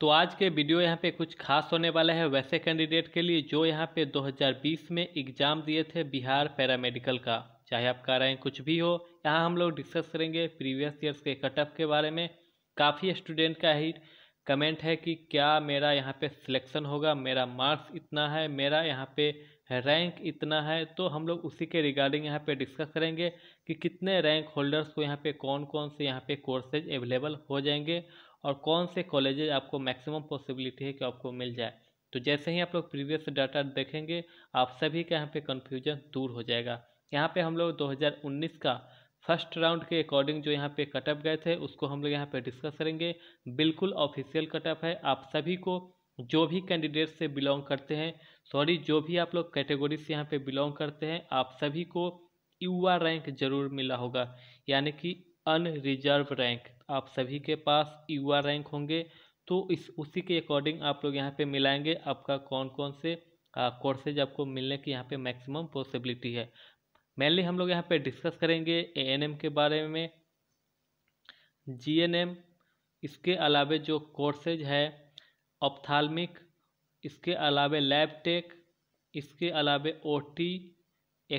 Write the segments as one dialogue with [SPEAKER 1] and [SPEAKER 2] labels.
[SPEAKER 1] तो आज के वीडियो यहाँ पे कुछ खास होने वाला है वैसे कैंडिडेट के लिए जो यहाँ पे 2020 में एग्ज़ाम दिए थे बिहार पैरामेडिकल का चाहे आपका रैंक कुछ भी हो यहाँ हम लोग डिस्कस करेंगे प्रीवियस ईयर्स के कटअप के बारे में काफ़ी स्टूडेंट का ही कमेंट है कि क्या मेरा यहाँ पे सिलेक्शन होगा मेरा मार्क्स इतना है मेरा यहाँ पे रैंक इतना है तो हम लोग उसी के रिगार्डिंग यहाँ पे डिस्कस करेंगे कि कितने रैंक होल्डर्स को यहाँ पे कौन कौन से यहाँ पे कोर्सेज अवेलेबल हो जाएंगे और कौन से कॉलेजेज आपको मैक्सिमम पॉसिबिलिटी है कि आपको मिल जाए तो जैसे ही आप लोग प्रीवियस डाटा देखेंगे आप सभी का यहाँ पे कन्फ्यूजन दूर हो जाएगा यहाँ पे हम लोग 2019 का फर्स्ट राउंड के अकॉर्डिंग जो यहाँ पे कटअप गए थे उसको हम लोग यहाँ पे डिस्कस करेंगे बिल्कुल ऑफिशियल कटअप है आप सभी को जो भी कैंडिडेट से बिलोंग करते हैं सॉरी जो भी आप लोग कैटेगरी से यहाँ पे बिलोंग करते हैं आप सभी को यू रैंक जरूर मिला होगा यानी कि अनरिजर्व रैंक आप सभी के पास युवा रैंक होंगे तो इस उसी के अकॉर्डिंग आप लोग यहाँ पे मिलाएंगे आपका कौन कौन से कोर्सेज आपको मिलने की यहाँ पे मैक्सिमम पॉसिबिलिटी है मेनली हम लोग यहाँ पे डिस्कस करेंगे ए एन एम के बारे में जी एन एम इसके अलावे जो कोर्सेज है ऑप्थाल्मिक इसके अलावे लैब टेक इसके अलावे ओ टी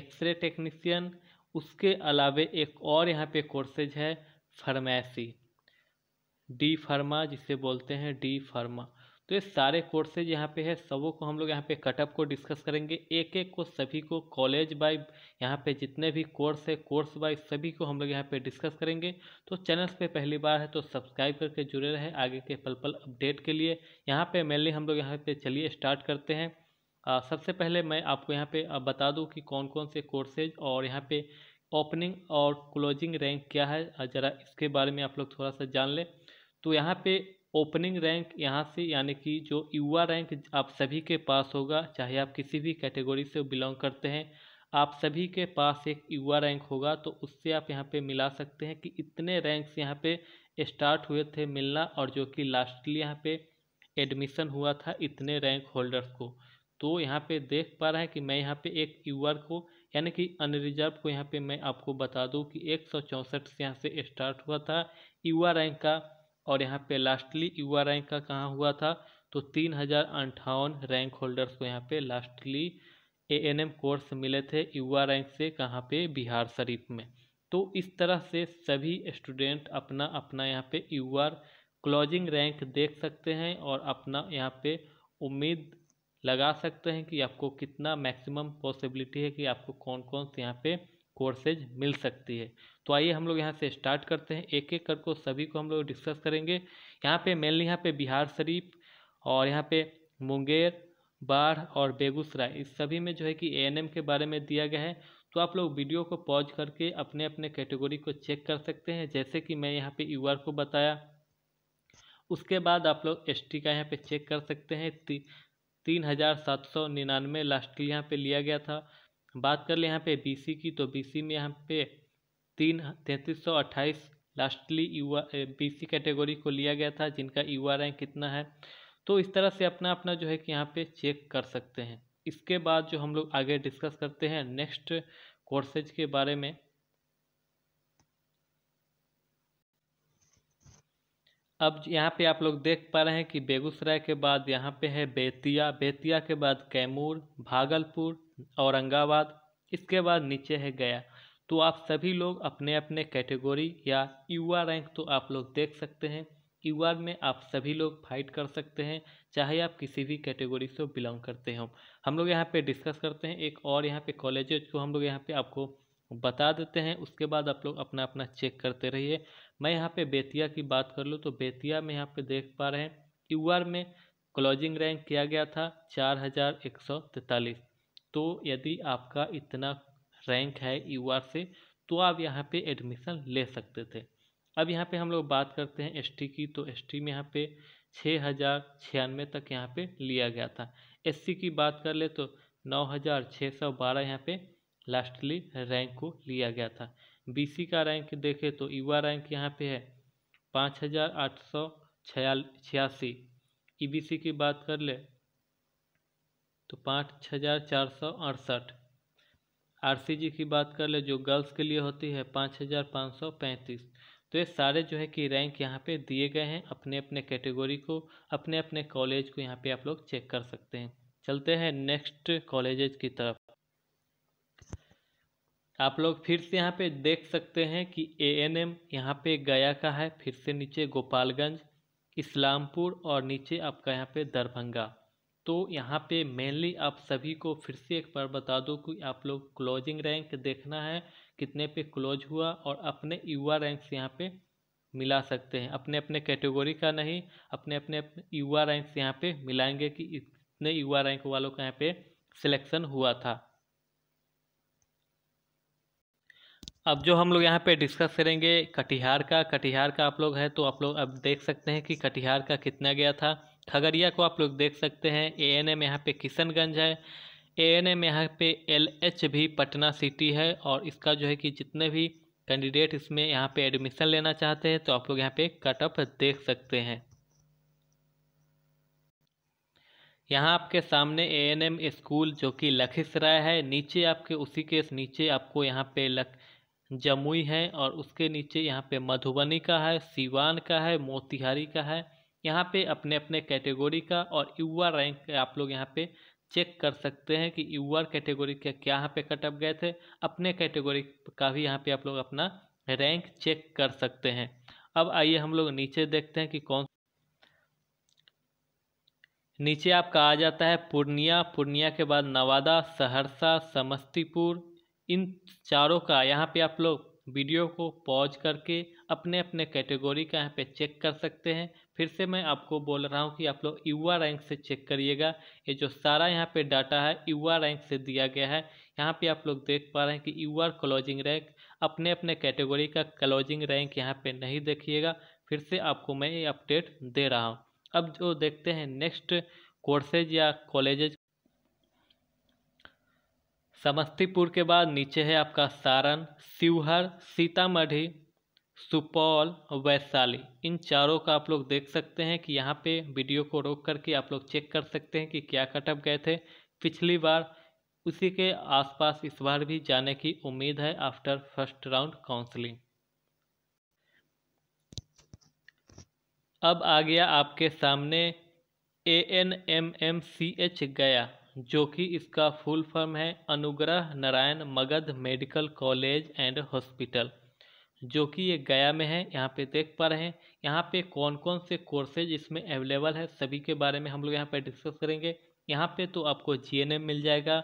[SPEAKER 1] एक्सरे टेक्नीसियन उसके अलावे एक और यहाँ पे कोर्सेज है फार्मेसी डी फार्मा जिसे बोलते हैं डी फार्मा तो ये सारे कोर्सेज यहाँ पे है सबों को हम लोग यहाँ पे कटअप को डिस्कस करेंगे एक एक को सभी को कॉलेज बाय यहाँ पे जितने भी कोर्स है कोर्स बाय सभी को हम लोग यहाँ पे डिस्कस करेंगे तो चैनल्स पे पहली बार है तो सब्सक्राइब करके जुड़े रहे आगे के पल पल अपडेट के लिए यहाँ पे मेनली हम लोग यहाँ पे चलिए स्टार्ट करते हैं सबसे पहले मैं आपको यहाँ पे बता दूँ कि कौन कौन से कोर्सेज और यहाँ पे ओपनिंग और क्लोजिंग रैंक क्या है ज़रा इसके बारे में आप लोग थोड़ा सा जान लें तो यहाँ पे ओपनिंग रैंक यहाँ से यानी कि जो युवा रैंक आप सभी के पास होगा चाहे आप किसी भी कैटेगरी से बिलोंग करते हैं आप सभी के पास एक युवा रैंक होगा तो उससे आप यहाँ पे मिला सकते हैं कि इतने रैंक्स यहाँ पे स्टार्ट हुए थे मिलना और जो कि लास्टली यहाँ पे एडमिशन हुआ था इतने रैंक होल्डर्स को तो यहाँ पे देख पा रहे हैं कि मैं यहाँ पे एक क्यू आर को यानी कि अनरिजर्व को यहाँ पे मैं आपको बता दूँ कि एक सौ चौंसठ से यहाँ से स्टार्ट हुआ था यू आर रैंक का और यहाँ पे लास्टली यू आर रैंक का कहाँ हुआ था तो तीन हज़ार अंठावन रैंक होल्डर्स को यहाँ पे lastly A N M course मिले थे यू आर रैंक से कहाँ पे बिहार शरीफ में तो इस तरह से सभी स्टूडेंट अपना अपना यहाँ पे यू आर क्लोजिंग रैंक देख सकते हैं और अपना यहाँ पे उम्मीद लगा सकते हैं कि आपको कितना मैक्सिमम पॉसिबिलिटी है कि आपको कौन कौन से यहाँ पे कोर्सेज मिल सकती है तो आइए हम लोग यहाँ से स्टार्ट करते हैं एक एक कर को सभी को हम लोग डिस्कस करेंगे यहाँ पे मेनली यहाँ पे बिहार शरीफ और यहाँ पे मुंगेर बाढ़ और बेगूसराय इस सभी में जो है कि ए के बारे में दिया गया है तो आप लोग वीडियो को पॉज करके अपने अपने कैटेगरी को चेक कर सकते हैं जैसे कि मैं यहाँ पर यू को बताया उसके बाद आप लोग एस का यहाँ पे चेक कर सकते हैं तीन हज़ार सात सौ निन्यानवे लास्ट के यहाँ पे लिया गया था बात कर ले यहाँ पे बीसी की तो बीसी में यहाँ पे तीन तैंतीस सौ अट्ठाईस lastly U B C category को लिया गया था जिनका यू आर रैंक कितना है तो इस तरह से अपना अपना जो है कि यहाँ पे चेक कर सकते हैं इसके बाद जो हम लोग आगे डिस्कस करते हैं नेक्स्ट कोर्सेज के बारे में अब यहाँ पे आप लोग देख पा रहे हैं कि बेगूसराय के बाद यहाँ पे है बेतिया बेतिया के बाद कैमूर भागलपुर औरंगाबाद इसके बाद नीचे है गया तो आप सभी लोग अपने अपने कैटेगरी या युवा रैंक तो आप लोग देख सकते हैं युवा में आप सभी लोग फाइट कर सकते हैं चाहे आप किसी भी कैटेगरी से बिलोंग करते हो हम लोग यहाँ पर डिस्कस करते हैं एक और यहाँ पर कॉलेज को हम लोग यहाँ पर आपको बता देते हैं उसके बाद आप लोग अपना अपना चेक करते रहिए मैं यहाँ पे बेतिया की बात कर लूँ तो बेतिया में यहाँ पे देख पा रहे हैं यू में क्लोजिंग रैंक किया गया था चार हज़ार एक सौ तैंतालीस तो यदि आपका इतना रैंक है यू से तो आप यहाँ पे एडमिशन ले सकते थे अब यहाँ पे हम लोग बात करते हैं एसटी की तो एसटी में यहाँ पे छः हज़ार छियानवे तक यहाँ पे लिया गया था एससी की बात कर ले तो नौ हज़ार छः सौ बारह यहाँ पे लास्टली रैंक को लिया गया था बीसी का रैंक देखें तो युवा e रैंक यहाँ पे है पाँच हज़ार आठ सौ छियासी ईबीसी e की बात कर ले तो पाँच हज़ार चार सौ अड़सठ आरसीजी की बात कर ले जो गर्ल्स के लिए होती है पाँच हज़ार पाँच सौ पैंतीस तो ये सारे जो है कि रैंक यहाँ पे दिए गए हैं अपने अपने कैटेगरी को अपने अपने कॉलेज को यहाँ पे आप लोग चेक कर सकते हैं चलते हैं नेक्स्ट कॉलेजेज की तरफ आप लोग फिर से यहाँ पे देख सकते हैं कि ए एन एम यहाँ पे गया का है फिर से नीचे गोपालगंज इस्लामपुर और नीचे आपका यहाँ पे दरभंगा तो यहाँ पे मेनली आप सभी को फिर से एक बार बता दूँ कि आप लोग क्लोजिंग रैंक देखना है कितने पे क्लोज हुआ और अपने युवा रैंक से यहाँ पे मिला सकते हैं अपने अपने कैटेगरी का नहीं अपने अपने युवा रैंक से यहाँ पे मिलाएंगे कि इतने युवा रैंक वालों का यहाँ पे सिलेक्शन हुआ था अब जो हम लोग यहाँ पे डिस्कस करेंगे कटिहार का कटिहार का आप लोग है तो आप लोग अब देख सकते हैं कि कटिहार का कितना गया था खगड़िया को आप लोग देख सकते हैं ए एन एम यहाँ पे किशनगंज है ए एन एम यहाँ पे एल एच भी पटना सिटी है और इसका जो है कि जितने भी कैंडिडेट इसमें यहाँ पे एडमिशन लेना चाहते हैं तो आप लोग यहाँ पे कट ऑफ देख सकते हैं यहाँ आपके सामने ए एन एम स्कूल जो कि लखीसराय है नीचे आपके उसी के नीचे आपको यहाँ पे लख जमुई है और उसके नीचे यहाँ पे मधुबनी का है सीवान का है मोतिहारी का है यहाँ पे अपने अपने कैटेगरी का और युवा रैंक आप लोग यहाँ पे चेक कर सकते हैं कि यूआर कैटेगरी के क्या यहाँ पे कटअप गए थे अपने कैटेगरी का भी यहाँ पे आप लोग अपना रैंक चेक कर सकते हैं अब आइए हम लोग नीचे देखते हैं कि कौन नीचे आपका आ जाता है पूर्णिया पूर्णिया के बाद नवादा सहरसा समस्तीपुर इन चारों का यहाँ पे आप लोग वीडियो को पॉज करके अपने अपने कैटेगरी का यहाँ पे चेक कर सकते हैं फिर से मैं आपको बोल रहा हूँ कि आप लोग युवा रैंक से चेक करिएगा ये जो सारा यहाँ पे डाटा है युवा रैंक से दिया गया है यहाँ पे आप लोग देख पा रहे हैं कि युवा क्लोजिंग रैंक अपने अपने कैटेगरी का क्लोजिंग रैंक यहाँ पर नहीं देखिएगा फिर से आपको मैं ये अपडेट दे रहा हूँ अब जो देखते हैं नेक्स्ट कोर्सेज या कॉलेजेज समस्तीपुर के बाद नीचे है आपका सारण शिवहर सीतामढ़ी सुपौल वैशाली इन चारों का आप लोग देख सकते हैं कि यहाँ पे वीडियो को रोक करके आप लोग चेक कर सकते हैं कि क्या कटअप गए थे पिछली बार उसी के आसपास इस बार भी जाने की उम्मीद है आफ्टर फर्स्ट राउंड काउंसलिंग अब आ गया आपके सामने A N M M C H Gaya जो कि इसका फुल फॉर्म है Anugrah Narayan Magadh medical college and hospital जो कि ये गया में है यहाँ पे देख पा रहे हैं यहाँ पे कौन कौन से कोर्सेज इसमें अवेलेबल है सभी के बारे में हम लोग यहाँ पे डिस्कस करेंगे यहाँ पे तो आपको जीएनएम मिल जाएगा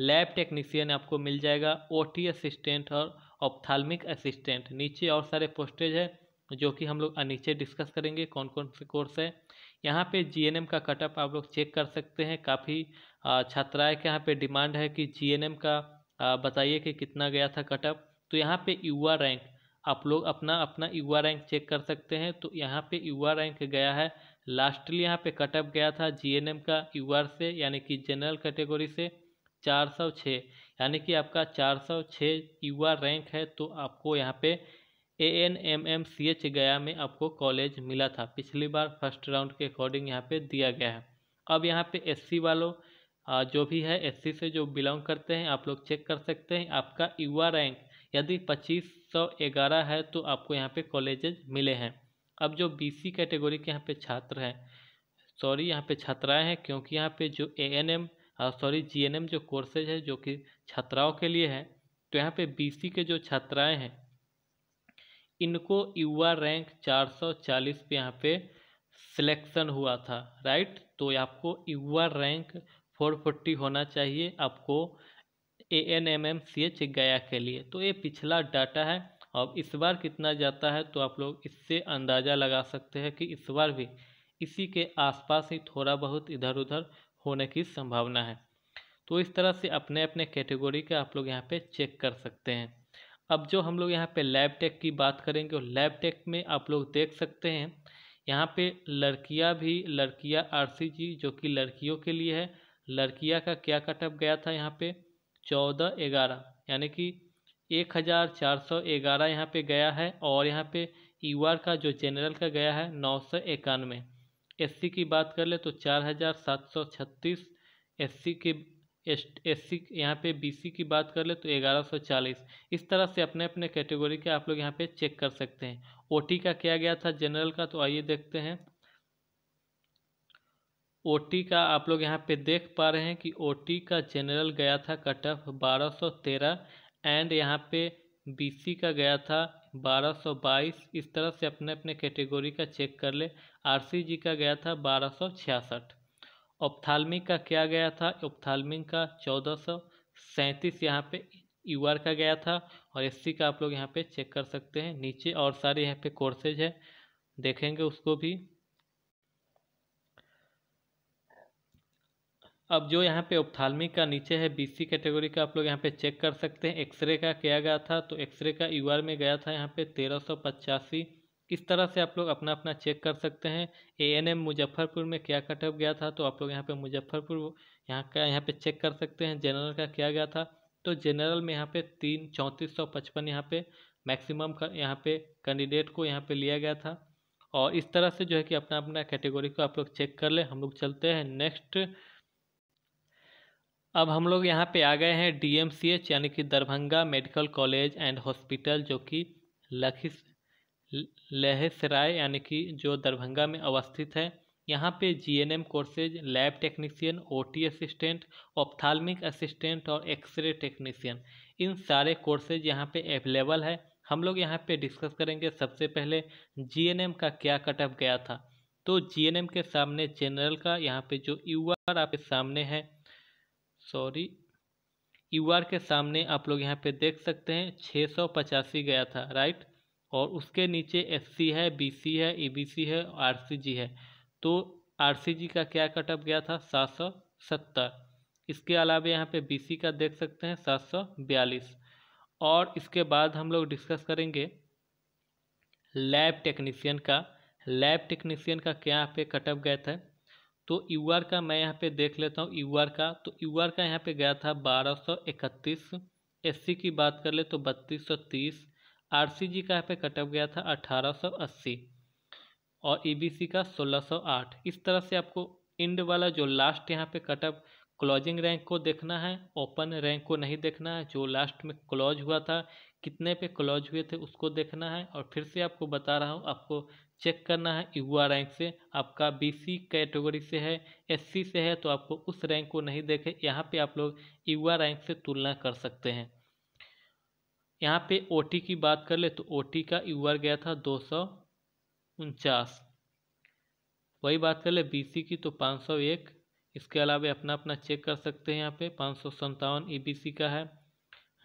[SPEAKER 1] लैब टेक्नीसियन आपको मिल जाएगा ओटी असिस्टेंट और ऑप्थाल्मिक असिस्टेंट नीचे और सारे पोस्टेज है जो कि हम लोग नीचे डिस्कस करेंगे कौन कौन से कोर्स है यहाँ पे जीएनएम का कटअप आप लोग चेक कर सकते हैं काफ़ी छात्राएं के यहाँ पे डिमांड है कि जीएनएम का बताइए कि कितना गया था कटअप तो यहाँ पे युवा रैंक आप लोग अपना अपना युवा रैंक चेक कर सकते हैं तो यहाँ पे युवा रैंक गया है लास्टली यहाँ पे कटअप गया था जीएनएम का यूआर से यानी कि जनरल कैटेगरी से चार यानी कि आपका चार युवा रैंक है तो आपको यहाँ पे A N M M C H Gaya में आपको कॉलेज मिला था पिछली बार फर्स्ट राउंड के अकॉर्डिंग यहाँ पे दिया गया है अब यहाँ पे एससी वालों जो भी है एससी से जो बिलोंग करते हैं आप लोग चेक कर सकते हैं आपका युवा रैंक यदि पच्चीस सौ ग्यारह है तो आपको यहाँ पे कॉलेजेज मिले हैं अब जो बीसी कैटेगरी के यहाँ पे छात्र हैं सॉरी यहाँ पे छात्राएँ हैं क्योंकि यहाँ पे जो A N M sorry G N M जो कोर्सेज है जो कि छात्राओं के लिए है तो यहाँ पे सी के जो छात्राएँ हैं इनको युवा रैंक 440 पे यहाँ पे सिलेक्शन हुआ था राइट तो आपको युवा रैंक 440 होना चाहिए आपको A N M M C H Gaya के लिए तो ये पिछला डाटा है अब इस बार कितना जाता है तो आप लोग इससे अंदाज़ा लगा सकते हैं कि इस बार भी इसी के आसपास ही थोड़ा बहुत इधर उधर होने की संभावना है तो इस तरह से अपने अपने कैटेगरी का आप लोग यहाँ पे चेक कर सकते हैं अब जो हम लोग यहाँ पे लैब टेक की बात करेंगे और लैब टेक में आप लोग देख सकते हैं यहाँ पे लड़कियाँ भी लड़कियाँ आरसीजी जो कि लड़कियों के लिए है लड़कियाँ का क्या कटअप गया था यहाँ पे चौदह ग्यारह यानी कि एक हज़ार चार सौ ग्यारह यहाँ पर गया है और यहाँ पे यू का जो जनरल का गया है नौ सौ इक्यानवे एस की बात कर ले तो चार हज़ार सात सौ छत्तीस एस की एस एस सी यहाँ पे बीसी की बात कर ले तो ग्यारह सौ चालीस इस तरह से अपने अपने कैटेगरी का आप लोग यहाँ पे चेक कर सकते हैं ओटी का क्या गया था जनरल का तो आइए देखते हैं ओटी का आप लोग यहाँ पे देख पा रहे हैं कि ओटी का जनरल गया था कट ऑफ बारह सौ तेरह एंड यहाँ पे बीसी का गया था 1222 इस तरह से अपने अपने कैटेगरी का चेक कर ले जी का गया था बारह ओपथालमिक का क्या गया था ऑप्थालमिक का चौदह सौ सैंतीस यहाँ पे यू आर का गया था और एस सी का आप लोग यहाँ पे चेक कर सकते हैं नीचे और सारे यहाँ पे कोर्सेज है देखेंगे उसको भी अब जो यहाँ पे ओप्थालमिक का नीचे है बीसी कैटेगरी का आप लोग यहाँ पे चेक कर सकते हैं एक्सरे का क्या गया था तो एक्सरे का आर में गया था यहाँ पे तेरह सौ पचासी इस तरह से आप लोग अपना अपना चेक कर सकते हैं ए एन एम मुजफ्फरपुर में क्या कटअप गया था तो आप लोग यहाँ पे मुजफ्फरपुर यहाँ का यहाँ पे चेक कर सकते हैं जनरल का क्या गया था तो जनरल में यहाँ पे तीन चौंतीस सौ पचपन यहाँ पे मैक्सिमम का यहाँ पे कैंडिडेट को यहाँ पे लिया गया था और इस तरह से जो है कि अपना अपना कैटेगरी को आप लोग चेक कर ले हम लोग चलते हैं नेक्स्ट अब हम लोग यहाँ पे आ गए हैं डी एम सी एच यानी कि Darbhanga medical college and hospital जो कि लखीस लहसराय यानी कि जो दरभंगा में अवस्थित है यहाँ पे GNM courses lab technician OT assistant ophthalmic assistant और एक्सरे टेक्नीशियन इन सारे कोर्सेज यहाँ पे अवेलेबल है हम लोग यहाँ पे डिस्कस करेंगे सबसे पहले जीएनएम का क्या कटअप गया था तो जीएनएम के सामने जनरल का यहाँ पे जो यूआर आपके सामने है सॉरी यूआर के सामने आप लोग यहाँ पे देख सकते हैं छः सौ पचासी गया था राइट और उसके नीचे एस है बी है ई e है आर है तो आर का क्या कटअप गया था सात सौ सत्तर इसके अलावा यहाँ पे बी का देख सकते हैं सात सौ बयालीस और इसके बाद हम लोग डिस्कस करेंगे लैब टेक्नीशियन का लैब टेक्नीशियन का क्या यहाँ पे कटअप गया था तो यू का मैं यहाँ पे देख लेता हूँ यू का तो यू का यहाँ पे गया था बारह सौ इकतीस एस की बात कर ले तो बत्तीस सौ तीस आरसीजी का यहाँ पे कट ऑफ गया था 1880 और ईबीसी e का 1608 इस तरह से आपको इंड वाला जो लास्ट यहाँ पे कट ऑफ क्लोजिंग रैंक को देखना है ओपन रैंक को नहीं देखना है जो लास्ट में क्लोज हुआ था कितने पे क्लोज हुए थे उसको देखना है और फिर से आपको बता रहा हूँ आपको चेक करना है युवा रैंक से आपका बीसी कैटेगरी से है एससी से है तो आपको उस रैंक को नहीं देखे यहाँ पे आप लोग युवा रैंक से तुलना कर सकते हैं यहाँ पे ओ की बात कर ले तो ओ का यू गया था दो सौ उनचास वही बात कर ले बी की तो पाँच सौ एक इसके अलावा अपना अपना चेक कर सकते हैं यहाँ पे पाँच सौ सत्तावन ई e का है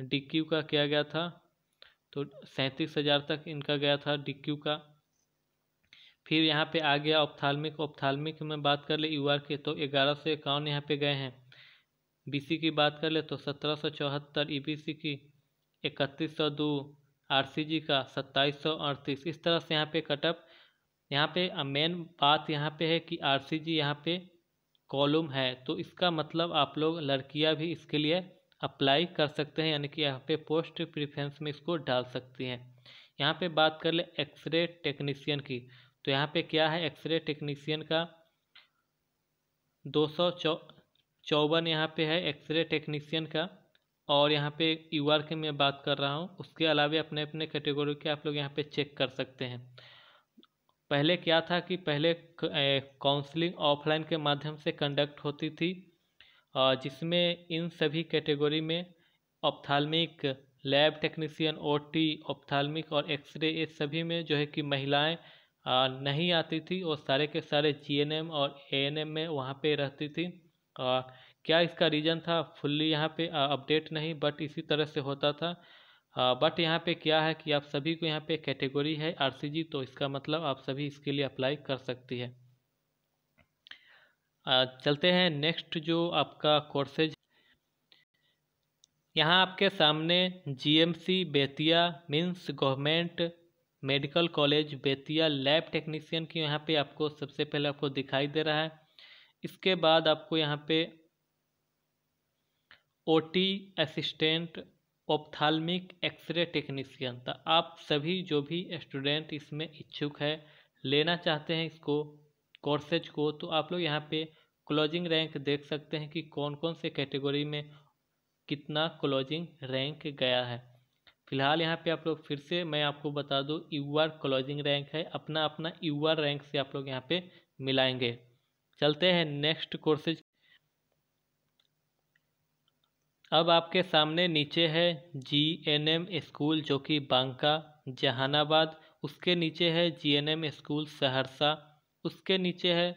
[SPEAKER 1] डी क्यू का क्या गया था तो सैंतीस हज़ार तक इनका गया था डी का फिर यहाँ पे आ गया ऑप्थाल्मिक ऑप्थाल्मिक में बात कर ले यू आर के तो ग्यारह सौ इक्यावन यहाँ पे गए हैं बीसी की बात कर ले तो सत्रह सौ चौहत्तर ई e की इकतीस सौ दो आर सी जी का सत्ताईस सौ अड़तीस इस तरह से यहाँ पे कटअप यहाँ पे मेन बात यहाँ पे है कि आर सी जी यहाँ पे कॉलम है तो इसका मतलब आप लोग लड़कियाँ भी इसके लिए अप्लाई कर सकते हैं यानी कि यहाँ पे पोस्ट प्रिफ्रेंस में इसको डाल सकती हैं यहाँ पे बात कर ले एक्सरे टेक्नीसियन की तो यहाँ पे क्या है एक्सरे टेक्नीसियन का दो सौ चौ चौवन यहाँ पे है एक्सरे टेक्नीसियन का और यहाँ पे यू आर की मैं बात कर रहा हूँ उसके अलावा अपने अपने कैटेगरी के आप लोग यहाँ पे चेक कर सकते हैं पहले क्या था कि पहले काउंसलिंग ऑफलाइन के माध्यम से कंडक्ट होती थी जिसमें इन सभी कैटेगरी में ophthalmic lab technician OT ophthalmic और एक्सरे ये सभी में जो है कि महिलाएं नहीं आती थी और सारे के सारे जीएनएम और एएनएम में वहाँ पे रहती थी क्या इसका रीज़न था फुल्ली यहाँ पे अपडेट नहीं बट इसी तरह से होता था बट यहाँ पे क्या है कि आप सभी को यहाँ पे कैटेगरी है आरसीजी तो इसका मतलब आप सभी इसके लिए अप्लाई कर सकती है चलते हैं नेक्स्ट जो आपका कोर्सेज यहाँ आपके सामने GMC Bettiah means government medical college Bettiah lab technician की यहाँ पे आपको सबसे पहले आपको दिखाई दे रहा है इसके बाद आपको यहाँ पे OT assistant ophthalmic x ray technician तो आप सभी जो भी स्टूडेंट इसमें इच्छुक है लेना चाहते हैं इसको कोर्सेज को तो आप लोग यहाँ पे क्लोजिंग रैंक देख सकते हैं कि कौन कौन से कैटेगरी में कितना क्लोजिंग रैंक गया है फिलहाल यहाँ पे आप लोग फिर से मैं आपको बता दूँ यू आर क्लोजिंग रैंक है अपना अपना यू आर रैंक से आप लोग यहाँ पे मिलाएंगे चलते हैं नेक्स्ट कोर्सेज अब आपके सामने नीचे है जी एन एम स्कूल जो कि बांका जहानाबाद उसके नीचे है G N M school Saharsa उसके नीचे है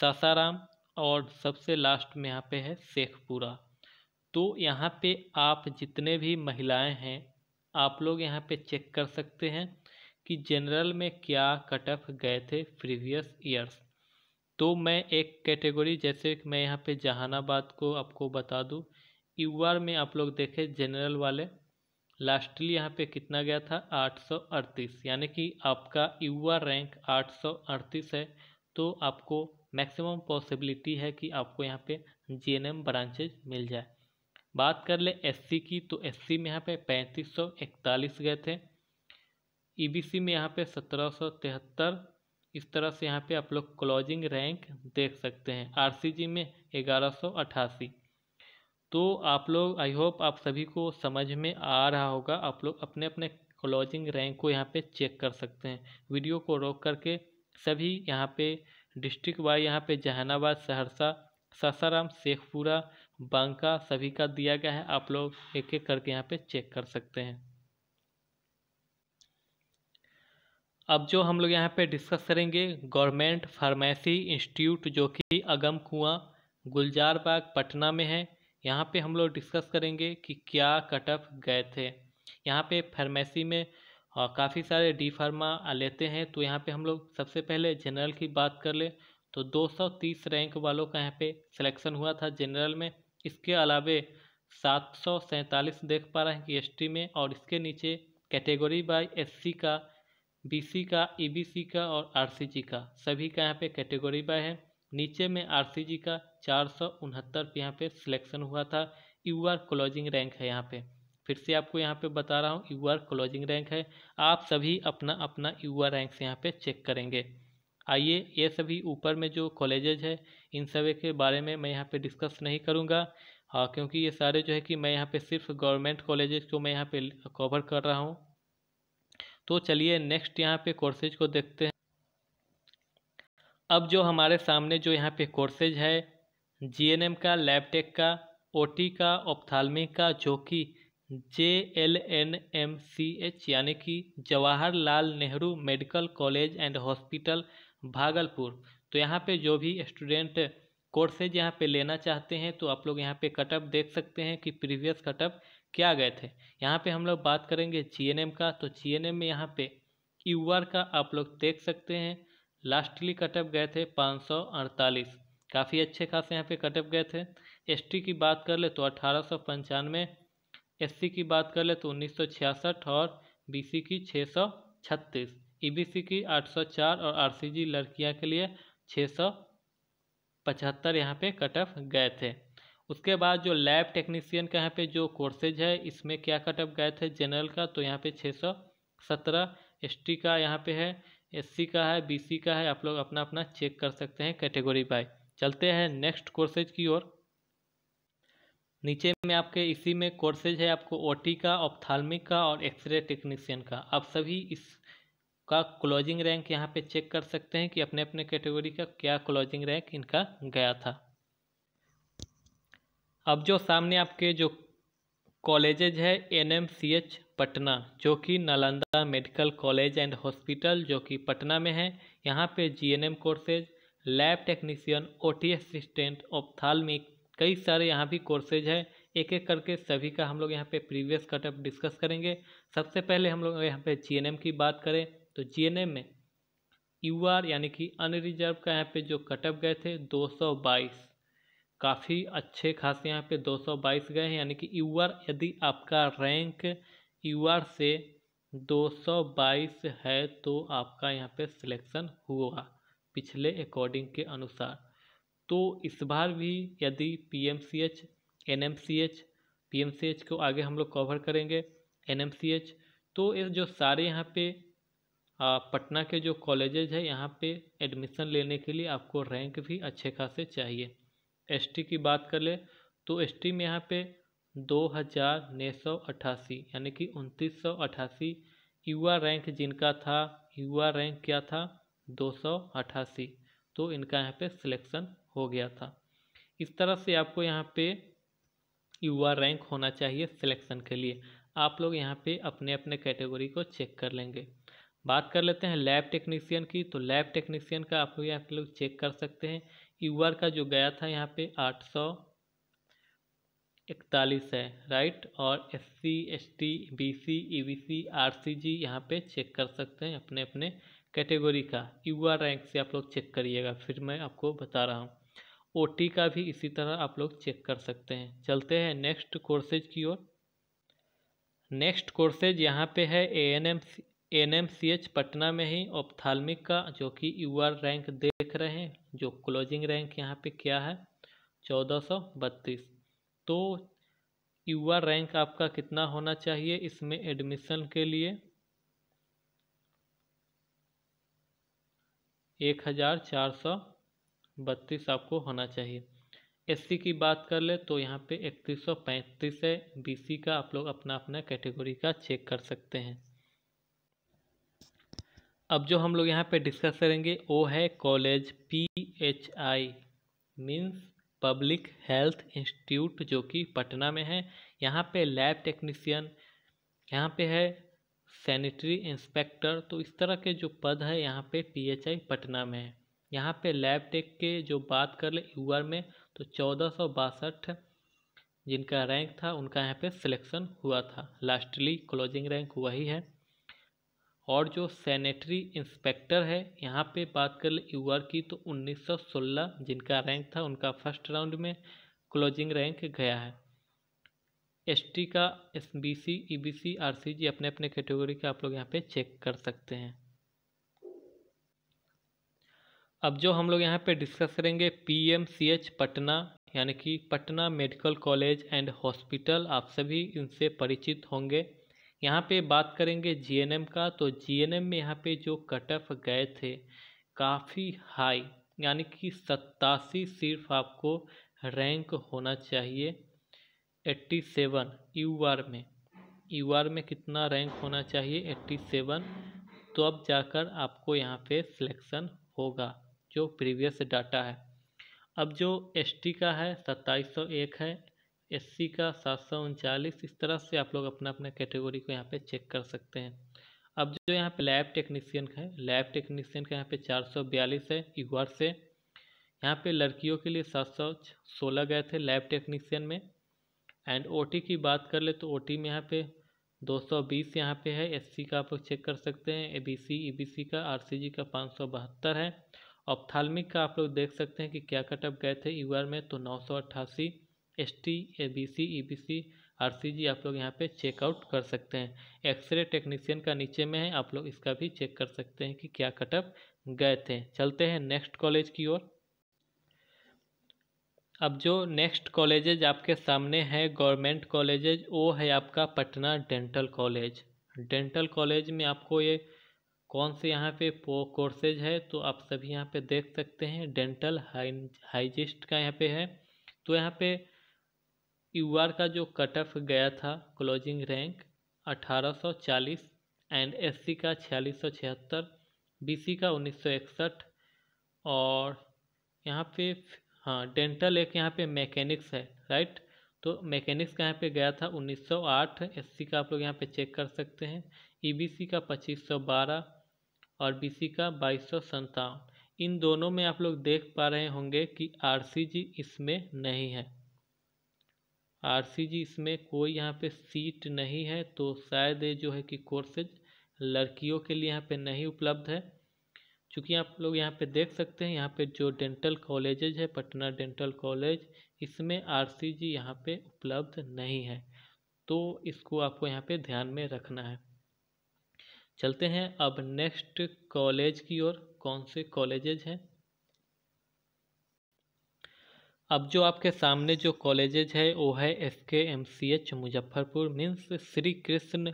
[SPEAKER 1] सासाराम और सबसे लास्ट में यहाँ पे है शेखपुरा तो यहाँ पे आप जितने भी महिलाएं हैं आप लोग यहाँ पे चेक कर सकते हैं कि जनरल में क्या कट ऑफ गए थे प्रीवियस ईयर्स तो मैं एक कैटेगरी जैसे मैं यहाँ पे जहानाबाद को आपको बता दूँ यू आर में आप लोग देखे जनरल वाले लास्टली यहाँ पे कितना गया था 838 यानी कि आपका यू आर रैंक 838 है तो आपको मैक्सिमम पॉसिबिलिटी है कि आपको यहाँ पे जी एन एम ब्रांचेज मिल जाए बात कर ले एससी की तो एससी में यहाँ पे 3541 गए थे ईबीसी e में यहाँ पे 1773 इस तरह से यहाँ पे आप लोग क्लोजिंग रैंक देख सकते हैं आरसीजी में ग्यारह तो आप लोग आई होप आप सभी को समझ में आ रहा होगा आप लोग अपने अपने क्लोजिंग रैंक को यहाँ पे चेक कर सकते हैं वीडियो को रोक करके सभी यहाँ पे डिस्ट्रिक्ट वाइज यहाँ पे जहानाबाद सहरसा सासाराम शेखपुरा बांका सभी का दिया गया है आप लोग एक एक करके यहाँ पे चेक कर सकते हैं अब जो हम लोग यहाँ पे डिस्कस करेंगे गवर्नमेंट फार्मेसी इंस्टीट्यूट जो कि अगम कुआँ गुलजारबाग पटना में है यहाँ पे हम लोग डिस्कस करेंगे कि क्या कटअप गए थे यहाँ पे फार्मेसी में काफ़ी सारे डी फार्मा लेते हैं तो यहाँ पे हम लोग सबसे पहले जनरल की बात कर ले तो 230 रैंक वालों का यहाँ पे सिलेक्शन हुआ था जनरल में इसके अलावे सात सौ सैंतालीस देख पा रहे हैं कि एस में और इसके नीचे कैटेगरी बाय एस का बीसी का ईबीसी e का और आरसीजी का सभी का यहाँ पे कैटेगरी बाय है नीचे में आर का चार सौ उनहत्तर यहाँ पे सिलेक्शन हुआ था यू आर क्लोजिंग रैंक है यहाँ पे फिर से आपको यहाँ पे बता रहा हूँ यू आर क्लोजिंग रैंक है आप सभी अपना अपना यू आर रैंक से यहाँ पे चेक करेंगे आइए ये सभी ऊपर में जो कॉलेजेज है इन सभी के बारे में मैं यहाँ पे डिस्कस नहीं करूँगा हाँ क्योंकि ये सारे जो है कि मैं यहाँ पे सिर्फ गवर्नमेंट कॉलेजेस को मैं यहाँ पे कवर कर रहा हूँ तो चलिए नेक्स्ट यहाँ पे कोर्सेज को देखते हैं अब जो हमारे सामने जो यहाँ पे कोर्सेज है जीएनएम का लैबटेक का ओटी का ऑप्थाल्मिक का जो कि J L N M C H यानी कि Jawaharlal Nehru medical college and hospital Bhagalpur तो यहाँ पे जो भी स्टूडेंट कोर्सेज यहाँ पे लेना चाहते हैं तो आप लोग यहाँ पे कटअप देख सकते हैं कि प्रीवियस कटअप क्या गए थे यहाँ पे हम लोग बात करेंगे जी का तो जी में यहाँ पे यू का आप लोग देख सकते हैं लास्टली कटअप गए थे पाँच सौ अड़तालीस काफ़ी अच्छे खासे यहाँ पे कटअप गए थे एसटी की बात कर ले तो अठारह सौ पंचानवे एससी की बात कर ले तो उन्नीस सौ छियासठ और बीसी की छः सौ छत्तीस ईबीसी की आठ सौ चार और आरसीजी लड़कियाँ के लिए छः सौ पचहत्तर यहाँ पे कटअप गए थे उसके बाद जो लैब टेक्नीसियन का यहाँ पे जो कोर्सेज है इसमें क्या कटअप गए थे जनरल का तो यहाँ पे छः सौ सत्रह एस का यहाँ पे है एससी का है बीसी का है आप लोग अपना अपना चेक कर सकते हैं कैटेगरी बाय चलते हैं नेक्स्ट कोर्सेज की ओर नीचे में आपके इसी में कोर्सेज है आपको ओटी का ऑप्थाल्मिक का और एक्सरे टेक्नीसियन का आप सभी इस का क्लोजिंग रैंक यहाँ पे चेक कर सकते हैं कि अपने अपने कैटेगरी का क्या क्लोजिंग रैंक इनका गया था अब जो सामने आपके जो कॉलेजेज है N M C H Patna जो कि Nalanda medical college and hospital जो कि पटना में है यहाँ पे GNM courses lab technician OT assistant ophthalmic कई सारे यहाँ भी कोर्सेज है एक एक करके सभी का हम लोग यहाँ पे प्रीवियस कटअप डिस्कस करेंगे सबसे पहले हम लोग यहाँ पे जी की बात करें तो जी में आर यानी कि अनरिजर्व का यहाँ पे जो कटअप गए थे 222 काफ़ी अच्छे खासे यहाँ पे 222 गए हैं यानी कि यू यदि आपका रैंक यू आर से 222 है तो आपका यहाँ पे सिलेक्शन हुआ पिछले अकॉर्डिंग के अनुसार तो इस बार भी यदि P M C H N M C H P M C H को आगे हम लोग कवर करेंगे एन एम सी एच तो ये जो सारे यहाँ पे पटना के जो कॉलेजेज है यहाँ पे एडमिशन लेने के लिए आपको रैंक भी अच्छे खासे चाहिए एसटी की बात कर ले तो एसटी में यहाँ पे दो हज़ार नौ सौ अट्ठासी यानी कि उनतीस सौ अट्ठासी युवा रैंक जिनका था युवा रैंक क्या था दो सौ अट्ठासी तो इनका यहाँ पे सिलेक्शन हो गया था इस तरह से आपको यहाँ पे युवा रैंक होना चाहिए सिलेक्शन के लिए आप लोग यहाँ पे अपने अपने कैटेगरी को चेक कर लेंगे बात कर लेते हैं लैब टेक्नीशियन की तो लैब टेक्नीशियन का आप लोग यहाँ पे लोग चेक कर सकते हैं यूआर का जो गया था यहाँ पे आठ सौ इकतालीस है राइट और S C S T B C E B C R C G यहाँ पर चेक कर सकते हैं अपने अपने कैटेगरी का यू आर रैंक से आप लोग चेक करिएगा फिर मैं आपको बता रहा हूँ ओ टी का भी इसी तरह आप लोग चेक कर सकते हैं चलते हैं नेक्स्ट कोर्सेज की ओर नेक्स्ट कोर्सेज यहाँ पे है A N M N M C H Patna में ही ओपथाल्मिक का जो कि यू आर रैंक देख रहे हैं जो क्लोजिंग रैंक यहाँ पे क्या है चौदह सौ बत्तीस तो युवा रैंक आपका कितना होना चाहिए इसमें एडमिशन के लिए एक हज़ार चार सौ बत्तीस आपको होना चाहिए एससी की बात कर ले तो यहाँ पे इकतीस सौ पैंतीस है बीसी का आप लोग अपना अपना कैटेगरी का चेक कर सकते हैं अब जो हम लोग यहाँ पे डिस्कस करेंगे वो है college P H I means public health institute जो कि पटना में है यहाँ पे लैब टेक्नीसियन यहाँ पे है सैनिटरी इंस्पेक्टर तो इस तरह के जो पद है यहाँ पे पीएचआई पटना में है यहाँ पे लैब टेक के जो बात कर ले यू में तो चौदह सौ बासठ जिनका रैंक था उनका यहाँ पे सिलेक्शन हुआ था लास्टली क्लोजिंग रैंक वही है और जो सैनिटरी इंस्पेक्टर है यहाँ पे बात कर ले यू की तो 1916 जिनका रैंक था उनका फर्स्ट राउंड में क्लोजिंग रैंक गया है एसटी का S B C E B C R C G अपने अपने कैटेगरी का आप लोग यहाँ पे चेक कर सकते हैं अब जो हम लोग यहाँ पे डिस्कस करेंगे P M C H Patna यानी कि Patna medical college and hospital आप सभी इनसे परिचित होंगे यहाँ पे बात करेंगे जीएनएम का तो जीएनएम में यहाँ पे जो कट ऑफ गए थे काफ़ी हाई यानी कि सत्तासी सिर्फ आपको रैंक होना चाहिए एट्टी सेवन यू आर में यू आर में कितना रैंक होना चाहिए एट्टी सेवन तो अब जाकर आपको यहाँ पे सिलेक्शन होगा जो प्रीवियस डाटा है अब जो एसटी का है सत्ताईस सौ एक है एससी का सात सौ उनचालीस इस तरह से आप लोग अपना अपना कैटेगरी को यहाँ पे चेक कर सकते हैं अब जो यहाँ पे लैब टेक्नीसियन का है लैब टेक्नीसियन का यहाँ पे चार सौ बयालीस है यूआर से यहाँ पे लड़कियों के लिए सात सौ सोलह गए थे लैब टेक्नीशियन में एंड ओटी की बात कर ले तो ओ में यहाँ पे बीस यहाँ पे है एस का आप लोग चेक कर सकते हैं ए बी का आर का पाँच है ऑप्थालमिक का आप लोग देख सकते हैं कि क्या कटअप गए थे यूआर में तो नौ सौ अट्ठासी S T A B C E B C R C G आप लोग यहाँ पे चेकआउट कर सकते हैं एक्सरे टेक्नीशियन का नीचे में है आप लोग इसका भी चेक कर सकते हैं कि क्या कटअप गए थे चलते हैं नेक्स्ट कॉलेज की ओर अब जो नेक्स्ट कॉलेजेज आपके सामने है गवर्नमेंट कॉलेजेज वो है आपका Patna dental college dental college में आपको ये कौन से यहाँ पे कोर्सेज है तो आप सभी यहाँ पे देख सकते हैं डेंटल हाइजिस्ट का यहाँ पे है तो यहाँ पे यू का जो कट ऑफ गया था क्लोजिंग रैंक 1840 एंड एससी का छियालीस सी का 1961 और यहाँ पे हाँ डेंटल एक यहाँ पे मैकेनिक्स है राइट तो मैकेनिक्स का यहाँ पे गया था 1908 एससी का आप लोग यहाँ पे चेक कर सकते हैं ईबीसी e का 2512 और बीसी का बाईस इन दोनों में आप लोग देख पा रहे होंगे कि आरसीजी इसमें नहीं है आरसीजी इसमें कोई यहाँ पे सीट नहीं है तो शायद ये जो है कि कोर्सेज लड़कियों के लिए यहाँ पे नहीं उपलब्ध है चूँकि आप लोग यहाँ पे देख सकते हैं यहाँ पे जो डेंटल कॉलेजेज है पटना डेंटल कॉलेज इसमें आरसीजी यहाँ पर उपलब्ध नहीं है तो इसको आपको यहाँ पे ध्यान में रखना है चलते हैं अब नेक्स्ट कॉलेज की ओर कौन से कॉलेजेज हैं अब जो आपके सामने जो कॉलेजेज है वो है S K M C H Muzaffarpur means Shri Krishna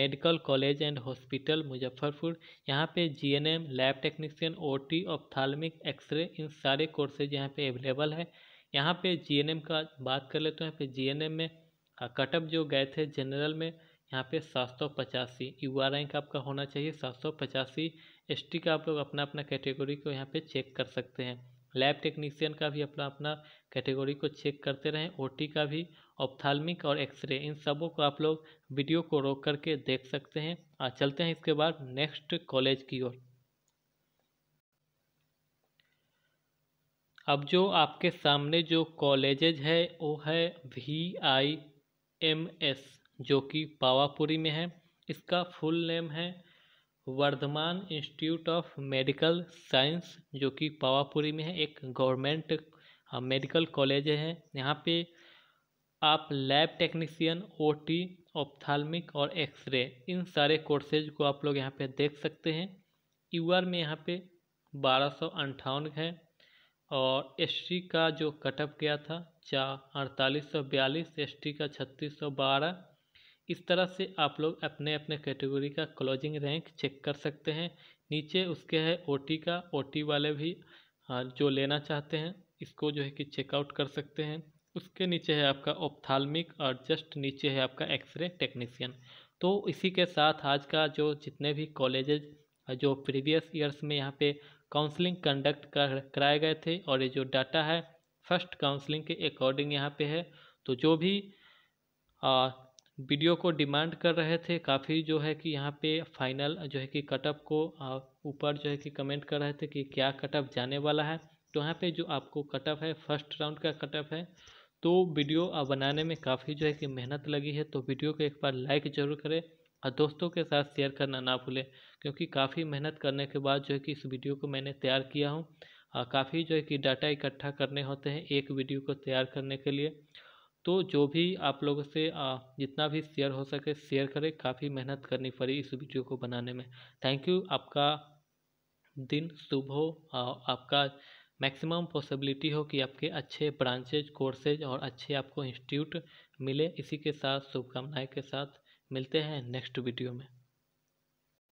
[SPEAKER 1] medical college and hospital Muzaffarpur यहाँ पे GNM lab technician OT ophthalmic x ray इन सारे कोर्सेज यहाँ पे अवेलेबल है यहाँ पे जीएनएम का बात कर लेते हैं यहाँ पे जीएनएम में कटअप जो गए थे जनरल में यहाँ पे सात सौ पचासी यू आर रैंक आपका होना चाहिए सात सौ पचासी एस का आप लोग अपना अपना कैटेगरी को यहाँ पे चेक कर सकते हैं लैब टेक्नीशियन का भी अपना अपना कैटेगरी को चेक करते रहें ओटी का भी ऑप्थाल्मिक और एक्सरे इन सबों को आप लोग वीडियो को रोक करके देख सकते हैं और चलते हैं इसके बाद नेक्स्ट कॉलेज की ओर अब जो आपके सामने जो कॉलेजेज है वो है वी आई एम एस जो कि पावापुरी में है इसका फुल नेम है Vardhman institute of medical science जो कि पावापुरी में है एक गवर्नमेंट हाँ, मेडिकल कॉलेज है यहाँ पे आप लैब टेक्नीसियन ओटी ऑप्थाल्मिक और एक्सरे इन सारे कोर्सेज को आप लोग यहाँ पे देख सकते हैं यूआर में यहाँ पे बारह है और एसटी का जो कटअप गया था चा अड़तालीस सौ बयालीस एस का छत्तीस सौ बारह इस तरह से आप लोग अपने अपने कैटेगरी का क्लोजिंग रैंक चेक कर सकते हैं नीचे उसके है ओटी का ओटी वाले भी जो लेना चाहते हैं इसको जो है कि चेकआउट कर सकते हैं उसके नीचे है आपका ओपथाल्मिक और जस्ट नीचे है आपका एक्सरे टेक्नीसियन तो इसी के साथ आज का जो जितने भी कॉलेजेज जो प्रीवियस ईयर्स में यहाँ पे काउंसलिंग कंडक्ट कर कराए गए थे और ये जो डाटा है फर्स्ट काउंसलिंग के अकॉर्डिंग यहाँ पे है तो जो भी आ, वीडियो को डिमांड कर रहे थे काफ़ी जो है कि यहाँ पे फाइनल जो है कि कटअप को ऊपर जो है कि कमेंट कर रहे थे कि क्या कटअप जाने वाला है तो यहाँ पे जो आपको कटअप है फर्स्ट राउंड का कटअप है तो वीडियो बनाने में काफ़ी जो है कि मेहनत लगी है तो वीडियो को एक बार लाइक ज़रूर करें और दोस्तों के साथ शेयर करना ना भूलें क्योंकि काफ़ी मेहनत करने के बाद जो है कि इस वीडियो को मैंने तैयार किया हूँ काफ़ी जो है कि डाटा इकट्ठा करने होते हैं एक वीडियो को तैयार करने के लिए तो जो भी आप लोगों से जितना भी शेयर हो सके शेयर करें काफ़ी मेहनत करनी पड़ी इस वीडियो को बनाने में थैंक यू आपका दिन शुभ हो आपका मैक्सिमम पॉसिबिलिटी हो कि आपके अच्छे ब्रांचेज कोर्सेज और अच्छे आपको इंस्टीट्यूट मिले इसी के साथ शुभकामनाएं के साथ मिलते हैं नेक्स्ट वीडियो में